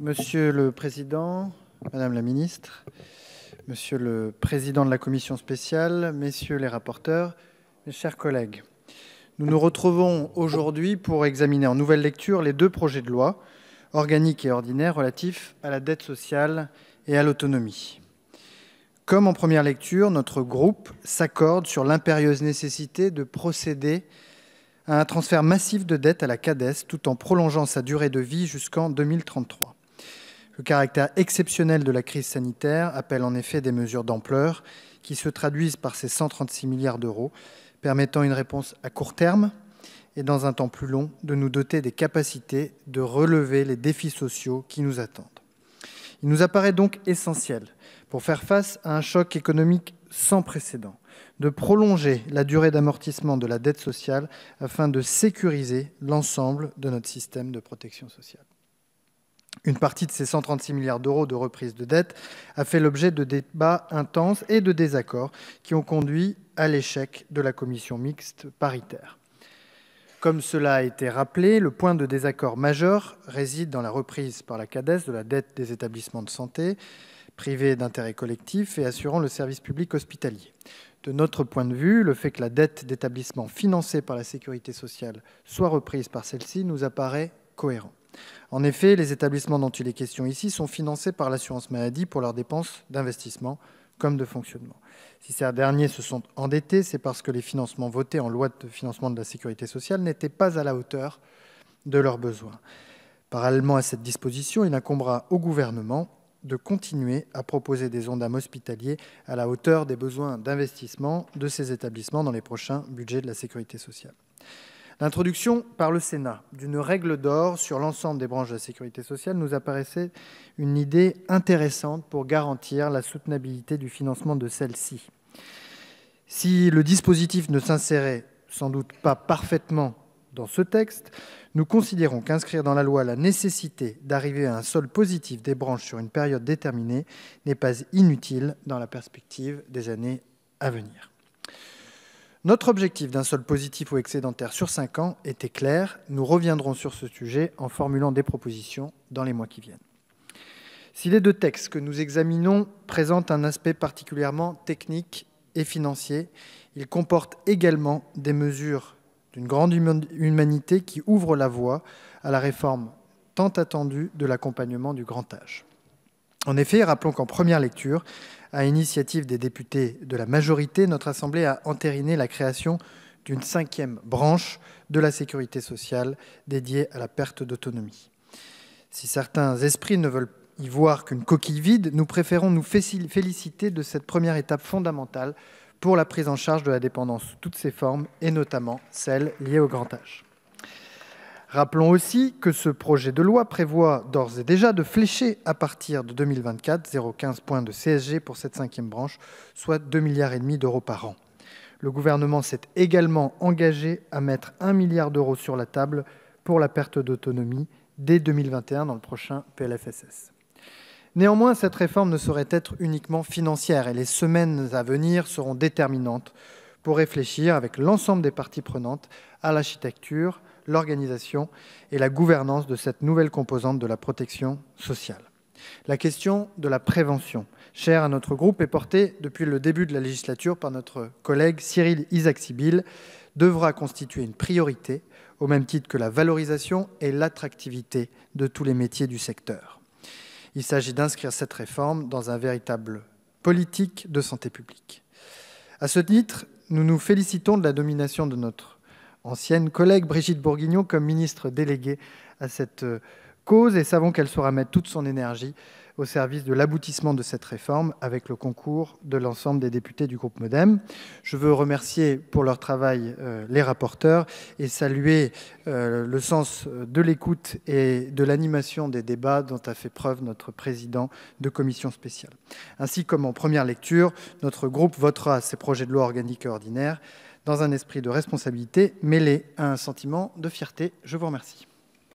Monsieur le Président, Madame la Ministre, Monsieur le Président de la Commission spéciale, Messieurs les rapporteurs, mes chers collègues, nous nous retrouvons aujourd'hui pour examiner en nouvelle lecture les deux projets de loi, organique et ordinaire, relatifs à la dette sociale et à l'autonomie. Comme en première lecture, notre groupe s'accorde sur l'impérieuse nécessité de procéder à un transfert massif de dette à la CADES tout en prolongeant sa durée de vie jusqu'en 2033. Le caractère exceptionnel de la crise sanitaire appelle en effet des mesures d'ampleur qui se traduisent par ces 136 milliards d'euros, permettant une réponse à court terme et dans un temps plus long de nous doter des capacités de relever les défis sociaux qui nous attendent. Il nous apparaît donc essentiel, pour faire face à un choc économique sans précédent, de prolonger la durée d'amortissement de la dette sociale afin de sécuriser l'ensemble de notre système de protection sociale. Une partie de ces 136 milliards d'euros de reprise de dette a fait l'objet de débats intenses et de désaccords qui ont conduit à l'échec de la commission mixte paritaire. Comme cela a été rappelé, le point de désaccord majeur réside dans la reprise par la CADES de la dette des établissements de santé privés d'intérêt collectif et assurant le service public hospitalier. De notre point de vue, le fait que la dette d'établissements financée par la sécurité sociale soit reprise par celle-ci nous apparaît cohérent. En effet, les établissements dont il est question ici sont financés par l'assurance maladie pour leurs dépenses d'investissement comme de fonctionnement. Si ces derniers se sont endettés, c'est parce que les financements votés en loi de financement de la sécurité sociale n'étaient pas à la hauteur de leurs besoins. Parallèlement à cette disposition, il incombera au gouvernement de continuer à proposer des ondames hospitaliers à la hauteur des besoins d'investissement de ces établissements dans les prochains budgets de la sécurité sociale. L'introduction par le Sénat d'une règle d'or sur l'ensemble des branches de la sécurité sociale nous apparaissait une idée intéressante pour garantir la soutenabilité du financement de celle-ci. Si le dispositif ne s'insérait sans doute pas parfaitement dans ce texte, nous considérons qu'inscrire dans la loi la nécessité d'arriver à un sol positif des branches sur une période déterminée n'est pas inutile dans la perspective des années à venir. Notre objectif d'un sol positif ou excédentaire sur 5 ans était clair. Nous reviendrons sur ce sujet en formulant des propositions dans les mois qui viennent. Si les deux textes que nous examinons présentent un aspect particulièrement technique et financier, ils comportent également des mesures d'une grande humanité qui ouvrent la voie à la réforme tant attendue de l'accompagnement du grand âge. En effet, rappelons qu'en première lecture, à initiative des députés de la majorité, notre Assemblée a entériné la création d'une cinquième branche de la sécurité sociale dédiée à la perte d'autonomie. Si certains esprits ne veulent y voir qu'une coquille vide, nous préférons nous féliciter de cette première étape fondamentale pour la prise en charge de la dépendance sous toutes ses formes, et notamment celle liée au grand âge. Rappelons aussi que ce projet de loi prévoit d'ores et déjà de flécher à partir de 2024 0,15 points de CSG pour cette cinquième branche, soit 2,5 milliards d'euros par an. Le gouvernement s'est également engagé à mettre 1 milliard d'euros sur la table pour la perte d'autonomie dès 2021 dans le prochain PLFSS. Néanmoins, cette réforme ne saurait être uniquement financière et les semaines à venir seront déterminantes pour réfléchir avec l'ensemble des parties prenantes à l'architecture l'organisation et la gouvernance de cette nouvelle composante de la protection sociale. La question de la prévention, chère à notre groupe, et portée depuis le début de la législature par notre collègue Cyril Isaac-Sibyl, devra constituer une priorité, au même titre que la valorisation et l'attractivité de tous les métiers du secteur. Il s'agit d'inscrire cette réforme dans un véritable politique de santé publique. À ce titre, nous nous félicitons de la domination de notre ancienne collègue Brigitte Bourguignon comme ministre déléguée à cette euh, cause et savons qu'elle saura mettre toute son énergie au service de l'aboutissement de cette réforme avec le concours de l'ensemble des députés du groupe Modem. Je veux remercier pour leur travail euh, les rapporteurs et saluer euh, le sens de l'écoute et de l'animation des débats dont a fait preuve notre président de commission spéciale. Ainsi comme en première lecture, notre groupe votera ces projets de loi organique et ordinaire dans un esprit de responsabilité mêlé à un sentiment de fierté. Je vous remercie.